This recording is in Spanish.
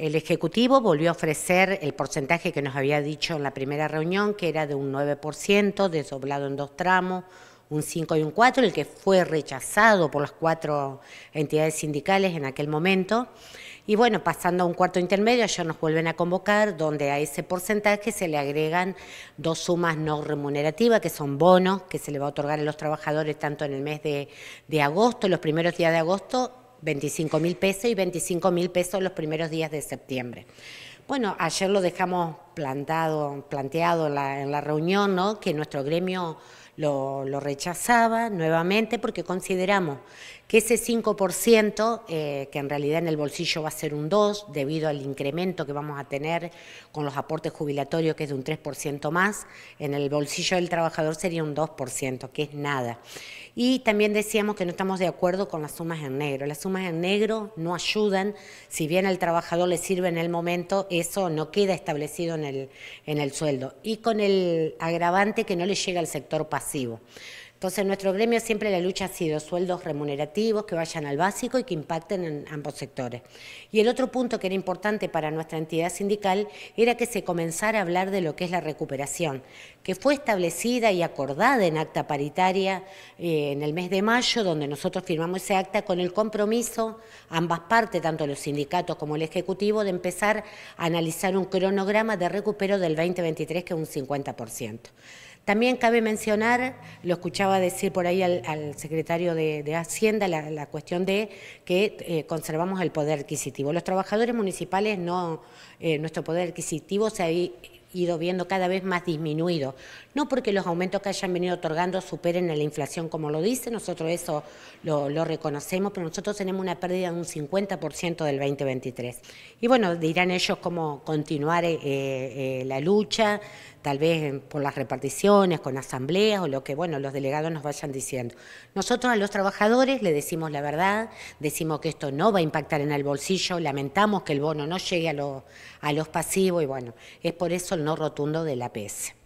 El Ejecutivo volvió a ofrecer el porcentaje que nos había dicho en la primera reunión, que era de un 9%, desdoblado en dos tramos, un 5 y un 4, el que fue rechazado por las cuatro entidades sindicales en aquel momento. Y bueno, pasando a un cuarto intermedio, allá nos vuelven a convocar, donde a ese porcentaje se le agregan dos sumas no remunerativas, que son bonos que se le va a otorgar a los trabajadores tanto en el mes de agosto, los primeros días de agosto, 25 mil pesos y 25 mil pesos los primeros días de septiembre. Bueno, ayer lo dejamos plantado, planteado en la, reunión, ¿no? que nuestro gremio lo, rechazaba nuevamente porque consideramos que ese 5%, eh, que en realidad en el bolsillo va a ser un 2 debido al incremento que vamos a tener con los aportes jubilatorios, que es de un 3% más, en el bolsillo del trabajador sería un 2%, que es nada. Y también decíamos que no estamos de acuerdo con las sumas en negro. Las sumas en negro no ayudan, si bien al trabajador le sirve en el momento, eso no queda establecido en el, en el sueldo. Y con el agravante que no le llega al sector pasivo entonces, nuestro gremio siempre la lucha ha sido sueldos remunerativos que vayan al básico y que impacten en ambos sectores. Y el otro punto que era importante para nuestra entidad sindical era que se comenzara a hablar de lo que es la recuperación, que fue establecida y acordada en acta paritaria eh, en el mes de mayo, donde nosotros firmamos ese acta con el compromiso, ambas partes, tanto los sindicatos como el Ejecutivo, de empezar a analizar un cronograma de recupero del 2023 que es un 50%. También cabe mencionar, lo escuchaba decir por ahí al, secretario de, Hacienda, la, cuestión de que eh, conservamos el poder adquisitivo. Los trabajadores municipales, no, eh, nuestro poder adquisitivo se ha ido viendo cada vez más disminuido. No porque los aumentos que hayan venido otorgando superen a la inflación, como lo dice, nosotros eso lo, reconocemos, pero nosotros tenemos una pérdida de un 50% del 2023. Y bueno, dirán ellos cómo continuar eh, la lucha, tal vez por las reparticiones, con asambleas o lo que, bueno, los delegados nos vayan diciendo. Nosotros a los trabajadores le decimos la verdad, decimos que esto no va a impactar en el bolsillo, lamentamos que el bono no llegue a, a los pasivos y bueno, es por eso el no rotundo de la PS.